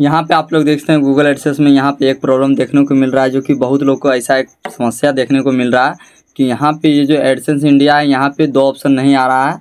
यहाँ पे आप लोग देखते हैं गूगल एडसेस में यहाँ पे एक प्रॉब्लम देखने को मिल रहा है जो कि बहुत लोग को ऐसा एक समस्या देखने को मिल रहा है कि यहाँ पे ये जो एडसेंस इंडिया है यहाँ पे दो ऑप्शन नहीं आ रहा है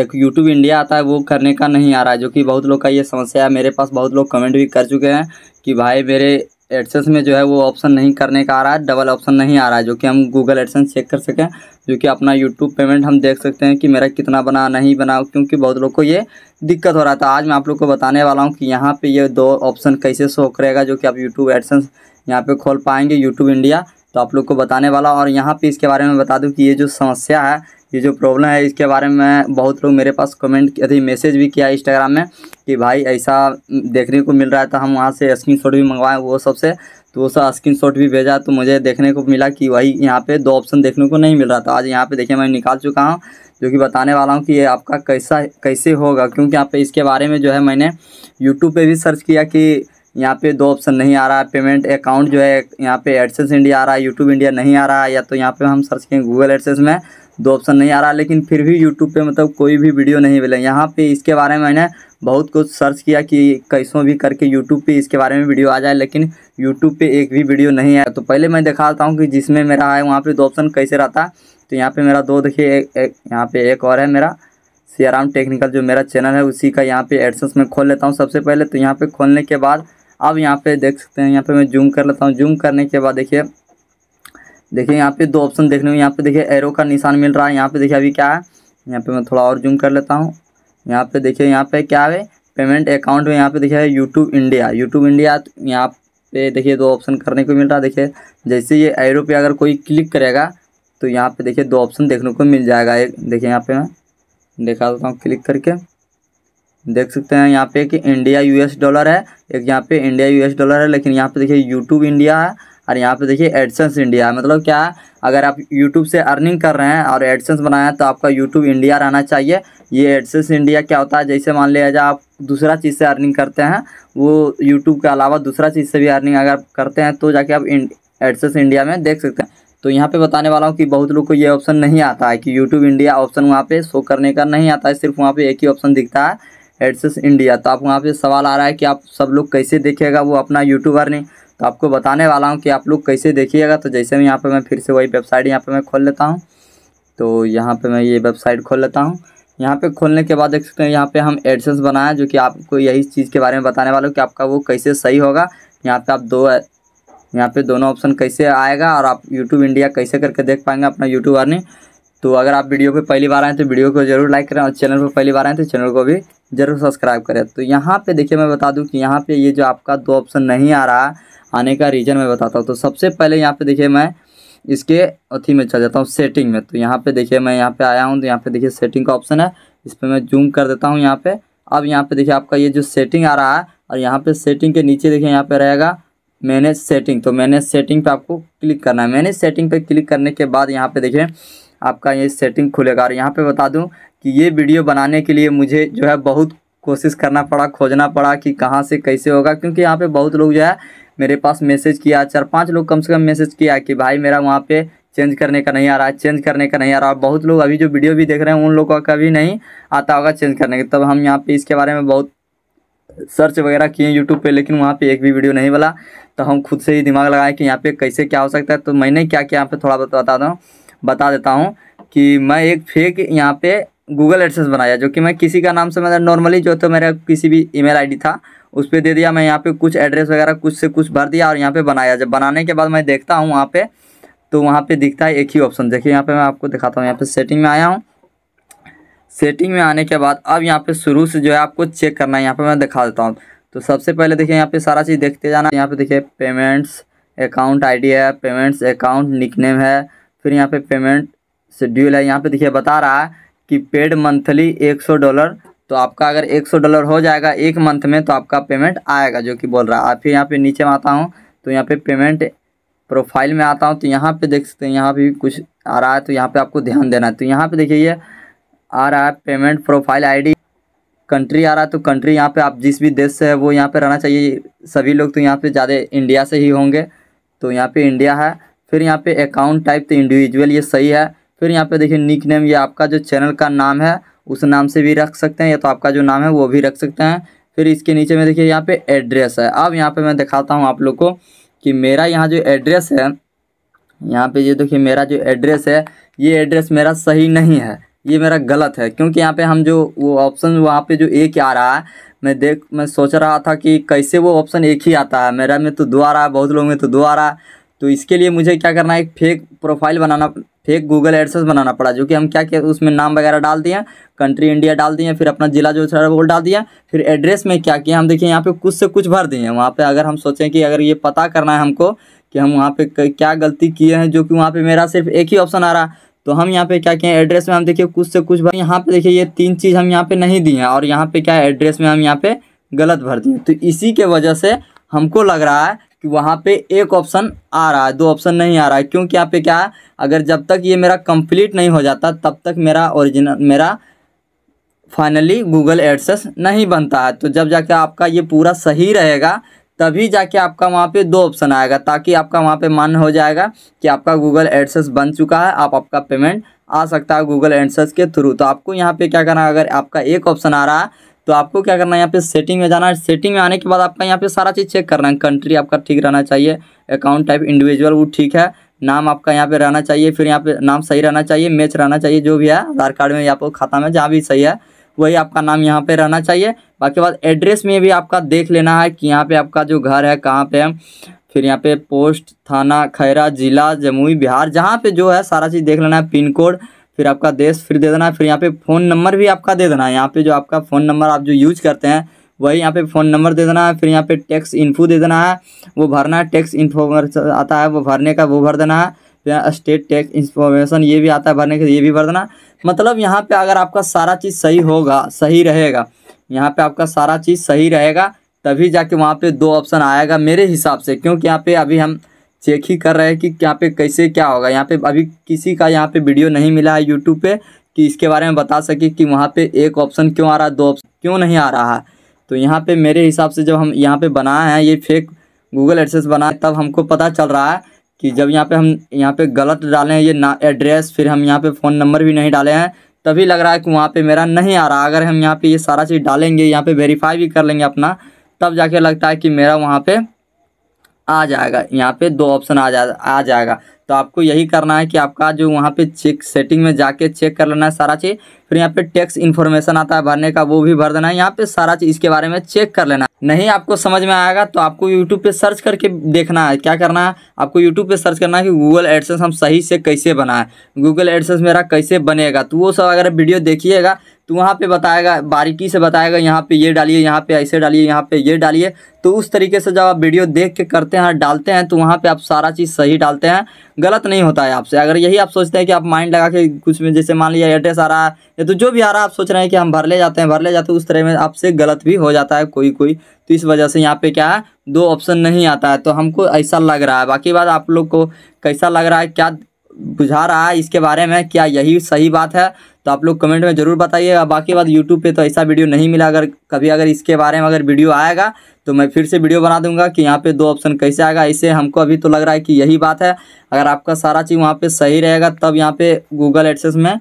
एक यूट्यूब इंडिया आता है वो करने का नहीं आ रहा है जो कि बहुत लोग का ये समस्या है मेरे पास बहुत लोग कमेंट भी कर चुके हैं कि भाई मेरे एडसेंस में जो है वो ऑप्शन नहीं करने का आ रहा है डबल ऑप्शन नहीं आ रहा है जो कि हम गूगल एडसेंस चेक कर सकें जो कि अपना यूट्यूब पेमेंट हम देख सकते हैं कि मेरा कितना बना नहीं बना क्योंकि बहुत लोग को ये दिक्कत हो रहा था आज मैं आप लोग को बताने वाला हूँ कि यहाँ पे ये दो ऑप्शन कैसे शो करेगा जो कि आप यूट्यूब एडसेंस यहाँ पे खोल पाएंगे यूट्यूब इंडिया तो आप लोग को बताने वाला और यहाँ पे इसके बारे में बता दूँ कि ये जो समस्या है ये जो प्रॉब्लम है इसके बारे में बहुत लोग मेरे पास कमेंट अरे मैसेज भी किया इंस्टाग्राम में कि भाई ऐसा देखने को मिल रहा है तो हम वहाँ से स्क्रीन शॉट भी मंगवाएं वो सबसे तो वो सब स्क्रीन शॉट भी भेजा तो मुझे देखने को मिला कि वही यहाँ पे दो ऑप्शन देखने को नहीं मिल रहा था आज यहाँ पे देखिए मैं निकाल चुका हूँ जो कि बताने वाला हूँ कि ये आपका कैसा कैसे होगा क्योंकि यहाँ पे इसके बारे में जो है मैंने यूट्यूब पर भी सर्च किया कि यहाँ पे दो ऑप्शन नहीं आ रहा है पेमेंट अकाउंट जो है यहाँ पे एडसेस इंडिया आ रहा है यूट्यूब इंडिया नहीं आ रहा है या तो यहाँ पे हम सर्च करें गूगल एडसेस में दो ऑप्शन नहीं आ रहा लेकिन फिर भी यूट्यूब पे मतलब कोई भी वीडियो नहीं मिले यहाँ पे इसके बारे में मैंने बहुत कुछ सर्च किया कि कैसों भी करके यूट्यूब पे इसके बारे में वीडियो आ जाए लेकिन यूट्यूब पे एक भी वीडियो नहीं आया तो पहले मैं दिखाता हूँ कि जिसमें मेरा है वहाँ पर दो ऑप्शन कैसे रहता है तो यहाँ पर मेरा दो देखिए यहाँ पर एक और है मेरा सियाराम टेक्निकल जो मेरा चैनल है उसी का यहाँ पे एडसेस में खोल लेता हूँ सबसे पहले तो यहाँ पे खोलने के बाद अब यहाँ पे देख सकते हैं यहाँ पे मैं जूम कर लेता हूँ जूम करने के बाद देखिए देखिए यहाँ पे दो ऑप्शन देखने को यहाँ पे देखिए एरो का निशान मिल रहा है यहाँ पे देखिए अभी क्या है यहाँ पे मैं थोड़ा और जूम कर लेता हूँ यहाँ पे देखिए यहाँ पे क्या है पेमेंट अकाउंट में यहाँ पे देखिए यूट्यूब इंडिया यूट्यूब इंडिया यहाँ पे देखिए दो ऑप्शन करने को मिल रहा है देखिए जैसे ये एरो पे अगर कोई क्लिक करेगा तो यहाँ पे देखिए दो ऑप्शन देखने को मिल जाएगा एक देखिए यहाँ पे मैं दिखा देता हूँ क्लिक करके देख सकते हैं यहाँ पे कि इंडिया यूएस डॉलर है एक यहाँ पे इंडिया यूएस डॉलर है लेकिन यहाँ पे देखिए यूट्यूब इंडिया है और यहाँ पे देखिए एडसेंस इंडिया है मतलब क्या है अगर आप यूट्यूब से अर्निंग कर रहे हैं और एडसेंस बनाया तो आपका यूट्यूब इंडिया रहना चाहिए ये एडसेंस इंडिया क्या होता है जैसे मान लिया जाए आप दूसरा चीज़ से अर्निंग करते हैं वो यूट्यूब के अलावा दूसरा चीज़ से भी अर्निंग अगर आप करते हैं तो जाके आप एडसेंस इंडिया में देख सकते हैं तो यहाँ पे बताने वाला हूँ कि बहुत लोग को ये ऑप्शन नहीं आता है कि यूट्यूब इंडिया ऑप्शन वहाँ पे शो करने का नहीं आता है सिर्फ वहाँ पे एक ही ऑप्शन दिखता है एडसेस इंडिया तो आप वहाँ पे सवाल आ रहा है कि आप सब लोग कैसे देखिएगा वो अपना यूट्यूबर ने तो आपको बताने वाला हूँ कि आप लोग कैसे देखिएगा तो जैसे मैं यहाँ पर मैं फिर से वही वेबसाइट यहाँ पर मैं खोल लेता हूँ तो यहाँ पर मैं ये वेबसाइट खोल लेता हूँ यहाँ पे खोलने के बाद देख सकते हैं यहाँ पे हम एडसेंस बनाया जो कि आपको यही चीज़ के बारे में बताने वाला हूँ कि आपका वो कैसे सही होगा यहाँ पे आप दो यहाँ पे दोनों ऑप्शन कैसे आएगा और आप यूट्यूब इंडिया कैसे करके देख पाएंगे अपना यूट्यूब अर्निंग तो अगर आप वीडियो पे पहली बार आए तो वीडियो को जरूर लाइक करें और चैनल पर पहली बार आए तो चैनल को भी जरूर सब्सक्राइब करें तो यहाँ पे देखिए मैं बता दूँ कि यहाँ पे ये जो आपका दो ऑप्शन नहीं आ रहा आने का रीज़न मैं बताता हूँ तो सबसे पहले यहाँ पे देखिए मैं इसके अथी में चल जाता हूँ सेटिंग में तो यहाँ पर देखिए मैं यहाँ पर आया हूँ तो यहाँ पर देखिए सेटिंग का ऑप्शन है इस पर मैं जूम कर देता हूँ यहाँ पर अब यहाँ पर देखिए आपका ये जो सेटिंग आ रहा है और यहाँ पर सेटिंग के नीचे देखिए यहाँ पर रहेगा मैनेज सेटिंग तो मैनेज सेटिंग पर आपको क्लिक करना है मैनेज सेटिंग पर क्लिक करने के बाद यहाँ पर देखें आपका ये सेटिंग खुलेगा और यहाँ पे बता दूँ कि ये वीडियो बनाने के लिए मुझे जो है बहुत कोशिश करना पड़ा खोजना पड़ा कि कहाँ से कैसे होगा क्योंकि यहाँ पे बहुत लोग जो है मेरे पास मैसेज किया चार पांच लोग कम से कम मैसेज किया कि भाई मेरा वहाँ पे चेंज करने का नहीं आ रहा है चेंज करने का नहीं आ रहा बहुत लोग अभी जो वीडियो भी देख रहे हैं उन लोगों का कभी नहीं आता होगा चेंज करने का तब हम यहाँ पर इसके बारे में बहुत सर्च वगैरह किए यूट्यूब पर लेकिन वहाँ पर एक भी वीडियो नहीं बोला तो हम खुद से ही दिमाग लगाए कि यहाँ पर कैसे क्या हो सकता है तो मैंने क्या किया यहाँ पर थोड़ा बहुत बता दूँ बता देता हूँ कि मैं एक फेक यहाँ पे गूगल एड्रेस बनाया जो कि मैं किसी का नाम से मतलब नॉर्मली जो तो मेरा किसी भी ईमेल आईडी था उस पर दे दिया मैं यहाँ पे कुछ एड्रेस वगैरह कुछ से कुछ भर दिया और यहाँ पे बनाया जब बनाने के बाद मैं देखता हूँ वहाँ पे तो वहाँ पे दिखता है एक ही ऑप्शन देखिए यहाँ पे मैं आपको दिखाता हूँ यहाँ पे सेटिंग में आया हूँ सेटिंग में आने के बाद अब यहाँ पे शुरू से जो है आपको चेक करना है यहाँ पे मैं दिखा देता हूँ तो सबसे पहले देखिए यहाँ पे सारा चीज़ देखते जाना यहाँ पे देखिए पेमेंट्स अकाउंट आईडी है पेमेंट्स अकाउंट निकनेम है फिर यहाँ पे पेमेंट शेड्यूल है यहाँ पे देखिए बता रहा है कि पेड मंथली 100 डॉलर तो आपका अगर 100 डॉलर हो जाएगा एक मंथ में तो आपका पेमेंट आएगा जो कि बोल रहा है फिर यहाँ पे नीचे में आता हूँ तो यहाँ पे पेमेंट प्रोफाइल में आता हूँ तो यहाँ पे देख सकते हैं यहाँ पे कुछ आ रहा है तो यहाँ पे आपको ध्यान देना है तो यहाँ पे देखिए ये आ रहा है पेमेंट प्रोफाइल आई कंट्री आ रहा है तो कंट्री यहाँ पे आप जिस भी देश से है वो यहाँ पे रहना चाहिए सभी लोग तो यहाँ पे ज़्यादा इंडिया से ही होंगे तो यहाँ पे इंडिया है फिर यहाँ पे अकाउंट टाइप तो इंडिविजुअल ये सही है फिर यहाँ पे देखिए निक नेम ये आपका जो चैनल का नाम है उस नाम से भी रख सकते हैं या तो आपका जो नाम है वो भी रख सकते हैं फिर इसके नीचे में देखिए यहाँ पे एड्रेस है अब यहाँ पे मैं दिखाता हूँ आप लोग को कि मेरा यहाँ जो एड्रेस है यहाँ पे ये देखिए मेरा जो एड्रेस है ये एड्रेस मेरा सही नहीं है ये मेरा गलत है क्योंकि यहाँ पे हम जो वो ऑप्शन वहाँ पे जो एक आ रहा है मैं देख मैं सोच रहा था कि कैसे वो ऑप्शन एक ही आता है मेरा में तो दो आ रहा है बहुत लोग में तो दो आ रहा है तो इसके लिए मुझे क्या करना है एक फेक प्रोफाइल बनाना फेक गूगल एडसेस बनाना पड़ा जो कि हम क्या किया उसमें नाम वगैरह डाल दिया कंट्री इंडिया डाल दिया फिर अपना जिला जो है वो डाल दिया फिर एड्रेस में क्या किया हम देखिए यहाँ पे कुछ से कुछ भर दिए वहाँ पे अगर हम सोचें कि अगर ये पता करना है हमको कि हम वहाँ पे क्या गलती किए हैं जो कि वहाँ पे मेरा सिर्फ एक ही ऑप्शन आ रहा तो हम यहाँ पे क्या किए एड्रेस में हम देखिए कुछ से कुछ भर यहाँ पे देखिए ये तीन चीज़ हम यहाँ पे नहीं दिए और यहाँ पे क्या एड्रेस में हम यहाँ पे गलत भर दिए तो इसी के वजह से हमको लग रहा है कि वहाँ पे एक ऑप्शन आ रहा है दो ऑप्शन नहीं आ रहा है क्योंकि यहाँ पे क्या है अगर जब तक ये मेरा कंप्लीट नहीं हो जाता तब तक मेरा ओरिजिनल मेरा फाइनली गूगल एडसेस नहीं बनता है तो जब जाके आपका ये पूरा सही रहेगा तभी जाके आपका वहाँ पे दो ऑप्शन आएगा ताकि आपका वहाँ पे मान्य हो जाएगा कि आपका गूगल एडसेस बन चुका है आप आपका पेमेंट आ सकता है गूगल एडसेस के थ्रू तो आपको यहाँ पे क्या करना है अगर आपका एक ऑप्शन आ रहा है तो आपको क्या करना है यहाँ पे सेटिंग में जाना है सेटिंग में आने के बाद आपका यहाँ पे सारा चीज़ चेक करना है कंट्री आपका ठीक रहना चाहिए अकाउंट टाइप इंडिविजुअल वो ठीक है नाम आपका यहाँ पे रहना चाहिए फिर यहाँ पे नाम सही रहना चाहिए मैच रहना चाहिए जो भी है आधार कार्ड में या खाता में जहाँ भी सही है वही आपका नाम यहाँ पे रहना चाहिए बाकी बाद एड्रेस में भी आपका देख लेना है कि यहाँ पे आपका जो घर है कहाँ पे है फिर यहाँ पे पोस्ट थाना खैरा जिला जमुई बिहार जहाँ पे जो है सारा चीज़ देख लेना है पिन कोड फिर आपका देश फिर दे देना है फिर यहाँ पे फ़ोन नंबर भी आपका दे देना है यहाँ पे जो आपका फ़ोन नंबर आप जो यूज करते हैं वही यहाँ पे फ़ोन नंबर दे देना है फिर यहाँ पे टैक्स इन्फो दे देना है वो भरना है टैक्स इन्फॉर्मेशन आता है वो भरने का वो भर देना है फिर स्टेट टैक्स इन्फॉर्मेशन ये भी आता है भरने का ये भी भर देना मतलब यहाँ पे अगर आपका सारा चीज़ सही होगा सही रहेगा यहाँ पे आपका सारा चीज़ सही रहेगा तभी जाके वहाँ पे दो ऑप्शन आएगा मेरे हिसाब से क्योंकि यहाँ पे अभी हम चेक ही कर रहे हैं कि यहाँ पे कैसे क्या होगा यहाँ पे अभी किसी का यहाँ पे वीडियो नहीं मिला है यूट्यूब पे कि इसके बारे में बता सके कि वहाँ पे एक ऑप्शन क्यों आ रहा है दो ऑप्शन क्यों नहीं आ रहा है तो यहाँ पे मेरे हिसाब से जब हम यहाँ पे बनाए हैं ये फेक गूगल एड्रेस बना तब हमको पता चल रहा है कि जब यहाँ पर हम यहाँ पर गलत डाले हैं ये ना एड्रेस फिर हम यहाँ पर फ़ोन नंबर भी नहीं डाले हैं तभी लग रहा है कि वहाँ पर मेरा नहीं आ रहा अगर हम यहाँ पर ये सारा चीज़ डालेंगे यहाँ पर वेरीफाई भी कर लेंगे अपना तब जाके लगता है कि मेरा वहाँ पर आ जाएगा यहाँ पे दो ऑप्शन आ जा आ जाएगा तो आपको यही करना है कि आपका जो वहाँ पे चेक सेटिंग में जाके चेक कर लेना है सारा चीज़ फिर यहाँ पे टैक्स इन्फॉर्मेशन आता है भरने का वो भी भर देना है यहाँ पे सारा चीज़ इसके बारे में चेक कर लेना नहीं आपको समझ में आएगा तो आपको यूट्यूब पे सर्च करके देखना है क्या करना है आपको यूट्यूब पे सर्च करना है कि गूगल एडसेंस हम सही से कैसे बनाएं गूगल एडसेंस मेरा कैसे बनेगा तो वो सब अगर वीडियो देखिएगा तो वहाँ पे बताएगा बारीकी से बताएगा यहाँ पे ये डालिए यहाँ पे ऐसे डालिए यहाँ पे ये डालिए तो उस तरीके से जब आप वीडियो देख के करते हैं डालते हैं तो वहाँ पे आप सारा चीज़ सही डालते हैं गलत नहीं होता है आपसे अगर यही आप सोचते हैं कि आप माइंड लगा के कुछ में जैसे मान लिया एड्रेस आ रहा है या तो जो भी आ रहा है आप सोच रहे हैं कि हम भर ले जाते हैं भर ले जाते हैं उस तरह में आपसे गलत भी हो जाता है कोई कोई तो इस वजह से यहाँ पर क्या है दो ऑप्शन नहीं आता है तो हमको ऐसा लग रहा है बाकी बात आप लोग को कैसा लग रहा है क्या बुझा रहा है इसके बारे में क्या यही सही बात है तो आप लोग कमेंट में ज़रूर बताइएगा बाकी बात यूट्यूब पे तो ऐसा वीडियो नहीं मिला अगर कभी अगर इसके बारे में अगर वीडियो आएगा तो मैं फिर से वीडियो बना दूंगा कि यहाँ पे दो ऑप्शन कैसे आएगा इससे हमको अभी तो लग रहा है कि यही बात है अगर आपका सारा चीज़ वहाँ पर सही रहेगा तब यहाँ पर गूगल एडसेस में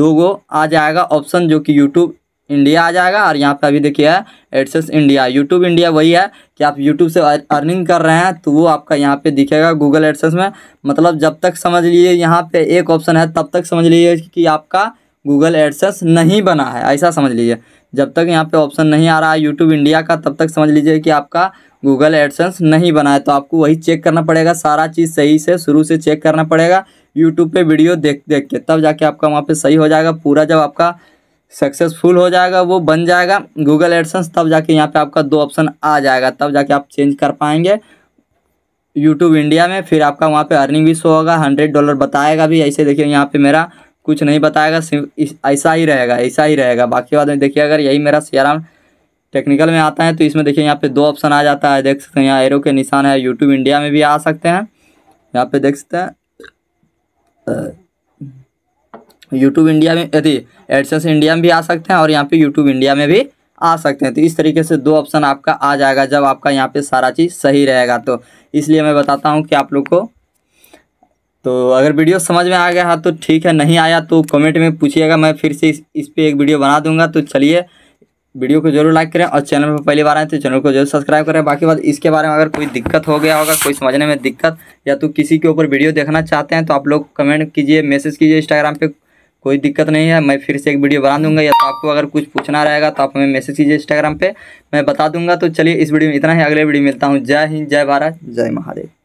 दो गो आ जाएगा ऑप्शन जो कि यूट्यूब इंडिया आ जाएगा और यहाँ पर अभी देखिए एडसेस इंडिया यूट्यूब इंडिया वही है कि आप यूट्यूब से अर्निंग कर रहे हैं तो वो आपका यहाँ पे दिखेगा गूगल एडसेस में मतलब जब तक समझ लीजिए यहाँ पे एक ऑप्शन है तब तक समझ लीजिए कि आपका गूगल एडसेस नहीं बना है ऐसा समझ लीजिए जब तक यहाँ पे ऑप्शन नहीं आ रहा है यूट्यूब इंडिया का तब तक समझ लीजिए कि आपका गूगल एडसेंस नहीं बना है तो आपको वही चेक करना पड़ेगा सारा चीज़ सही से शुरू से चेक करना पड़ेगा यूट्यूब पे वीडियो देख देख के तब जाके आपका वहाँ पे सही हो जाएगा पूरा जब आपका सक्सेसफुल हो जाएगा वो बन जाएगा गूगल एडसेंस तब जाके यहाँ पर आपका दो ऑप्शन आ जाएगा तब जाके आप चेंज कर पाएंगे यूट्यूब इंडिया में फिर आपका वहाँ पर अर्निंग भी शो होगा हंड्रेड डॉलर बताएगा भी ऐसे देखिए यहाँ पर मेरा कुछ नहीं बताएगा ऐसा ही रहेगा ऐसा ही रहेगा बाकी बाद में देखिए अगर यही मेरा सियाराम टेक्निकल में आता है तो इसमें देखिए यहाँ पे दो ऑप्शन आ जाता है देख सकते हैं यहाँ एरो के निशान है यूट्यूब इंडिया में भी आ सकते हैं यहाँ पे देख सकते हैं यूट्यूब इंडिया में यदि एडसेंस इंडिया में भी आ सकते हैं और यहाँ पे यूट्यूब इंडिया में भी आ सकते हैं तो इस तरीके से दो ऑप्शन आपका आ जाएगा जब आपका यहाँ पे सारा चीज़ सही रहेगा तो इसलिए मैं बताता हूँ कि आप लोग को तो अगर वीडियो समझ में आ गया हाँ, तो ठीक है नहीं आया तो कमेंट में पूछिएगा मैं फिर से इस, इस पर एक वीडियो बना दूंगा तो चलिए वीडियो को जरूर लाइक करें और चैनल पर पहली बार आए तो चैनल को जरूर सब्सक्राइब करें बाकी बात इसके बारे में अगर कोई दिक्कत हो गया होगा कोई समझने में दिक्कत या तो किसी के ऊपर वीडियो देखना चाहते हैं तो आप लोग कमेंट कीजिए मैसेज कीजिए इंस्टाग्राम पे कोई दिक्कत नहीं है मैं फिर से एक वीडियो बना दूंगा या तो आपको अगर कुछ पूछना रहेगा तो आप हमें मैसेज कीजिए इंस्टाग्राम पर मैं बता दूंगा तो चलिए इस वीडियो में इतना ही अगले वीडियो मिलता हूँ जय हिंद जय भारत जय महादेव